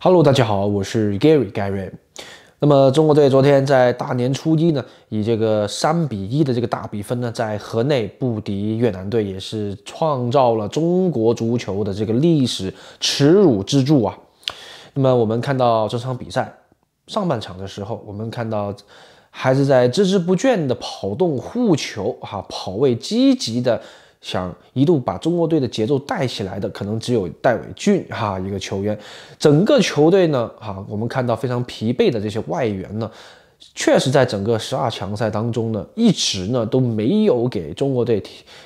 Hello，大家好，我是 Gary Gary。那么中国队昨天在大年初一呢，以这个三比一的这个大比分呢，在河内不敌越南队，也是创造了中国足球的这个历史耻辱之柱啊。那么我们看到这场比赛上半场的时候，我们看到还是在孜孜不倦的跑动护球啊，跑位积极的。想一度把中国队的节奏带起来的，可能只有戴伟俊哈一个球员。整个球队呢，哈，我们看到非常疲惫的这些外援呢，确实在整个十二强赛当中呢，一直呢都没有给中国队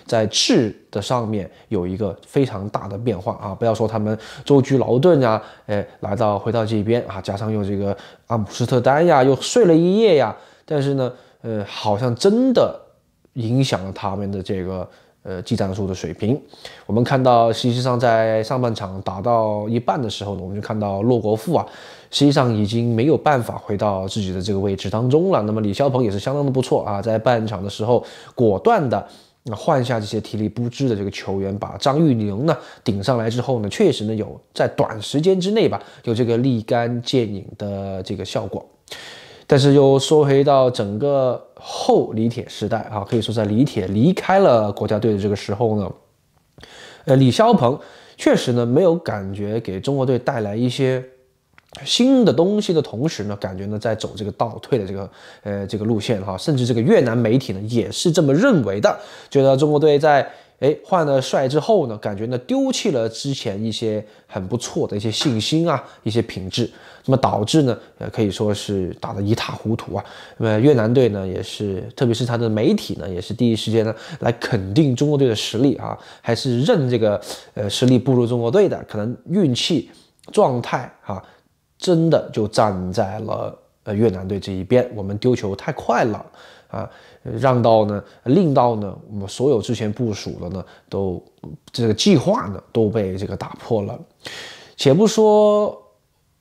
在质的上面有一个非常大的变化啊。不要说他们舟车劳顿呀，哎，来到回到这边啊，加上又这个阿姆斯特丹呀，又睡了一夜呀，但是呢，呃，好像真的影响了他们的这个。呃，技战术的水平，我们看到，实际上在上半场打到一半的时候呢，我们就看到骆国富啊，实际上已经没有办法回到自己的这个位置当中了。那么李霄鹏也是相当的不错啊，在半场的时候果断的换下这些体力不支的这个球员，把张玉宁呢顶上来之后呢，确实呢有在短时间之内吧，有这个立竿见影的这个效果。但是又说回到整个后李铁时代啊，可以说在李铁离开了国家队的这个时候呢，呃，李霄鹏确实呢没有感觉给中国队带来一些新的东西的同时呢，感觉呢在走这个倒退的这个呃这个路线哈，甚至这个越南媒体呢也是这么认为的，觉得中国队在。哎，换了帅之后呢，感觉呢丢弃了之前一些很不错的一些信心啊，一些品质，那么导致呢，呃，可以说是打得一塌糊涂啊。那么越南队呢，也是，特别是他的媒体呢，也是第一时间呢来肯定中国队的实力啊，还是认这个呃实力不如中国队的，可能运气、状态啊，真的就站在了呃越南队这一边，我们丢球太快了。啊，让到呢，令到呢，我们所有之前部署的呢，都这个计划呢，都被这个打破了。且不说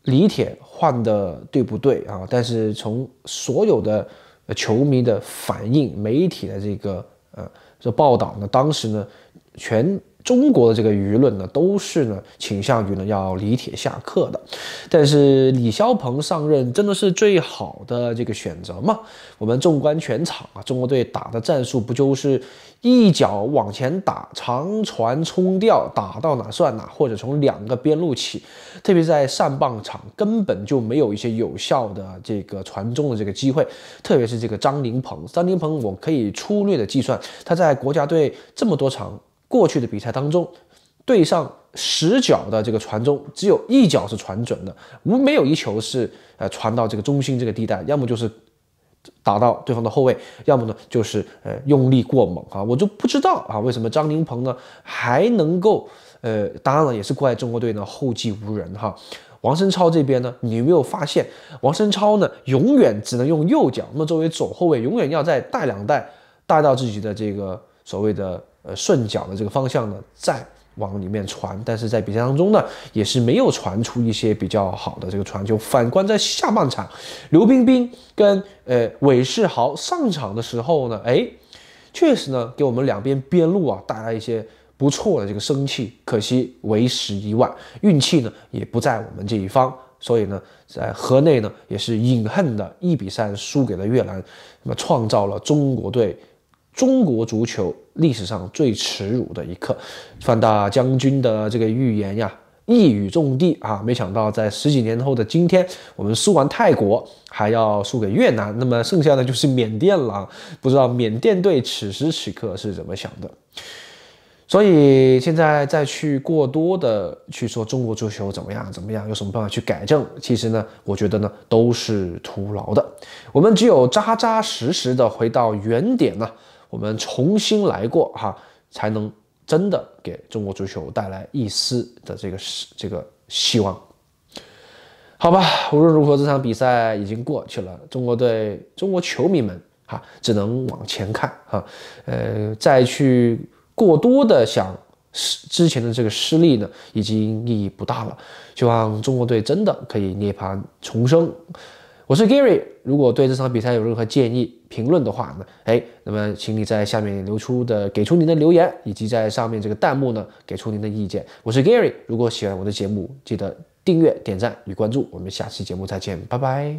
李铁换的对不对啊，但是从所有的球迷的反应、媒体的这个呃这报道呢，当时呢，全。中国的这个舆论呢，都是呢倾向于呢要李铁下课的，但是李霄鹏上任真的是最好的这个选择吗？我们纵观全场啊，中国队打的战术不就是一脚往前打，长传冲吊，打到哪算哪，或者从两个边路起，特别在上半场根本就没有一些有效的这个传中的这个机会，特别是这个张琳鹏，张琳鹏我可以粗略的计算，他在国家队这么多场。过去的比赛当中，对上十脚的这个传中，只有一脚是传准的，无没有一球是呃传到这个中心这个地带，要么就是打到对方的后卫，要么呢就是呃用力过猛啊，我就不知道啊为什么张琳鹏呢还能够呃，当然了也是怪中国队呢后继无人哈，王申超这边呢，你有没有发现王申超呢永远只能用右脚，那么作为左后卫永远要在带两带带到自己的这个所谓的。呃，顺脚的这个方向呢，再往里面传，但是在比赛当中呢，也是没有传出一些比较好的这个传球。反观在下半场，刘彬彬跟呃韦世豪上场的时候呢，哎，确实呢，给我们两边边路啊带来一些不错的这个生气。可惜为时已晚，运气呢也不在我们这一方，所以呢，在河内呢也是饮恨的一比三输给了越南，那么创造了中国队。中国足球历史上最耻辱的一刻，范大将军的这个预言呀，一语中的啊！没想到在十几年后的今天，我们输完泰国，还要输给越南，那么剩下的就是缅甸了。不知道缅甸队此时此刻是怎么想的？所以现在再去过多的去说中国足球怎么样怎么样，有什么办法去改正？其实呢，我觉得呢都是徒劳的。我们只有扎扎实实的回到原点呢。我们重新来过哈，才能真的给中国足球带来一丝的这个是这个希望，好吧？无论如何，这场比赛已经过去了，中国队、中国球迷们哈，只能往前看哈，呃，再去过多的想失之前的这个失利呢，已经意义不大了。希望中国队真的可以涅槃重生。我是 Gary，如果对这场比赛有任何建议、评论的话呢？哎，那么请你在下面留出的给出您的留言，以及在上面这个弹幕呢给出您的意见。我是 Gary，如果喜欢我的节目，记得订阅、点赞与关注。我们下期节目再见，拜拜。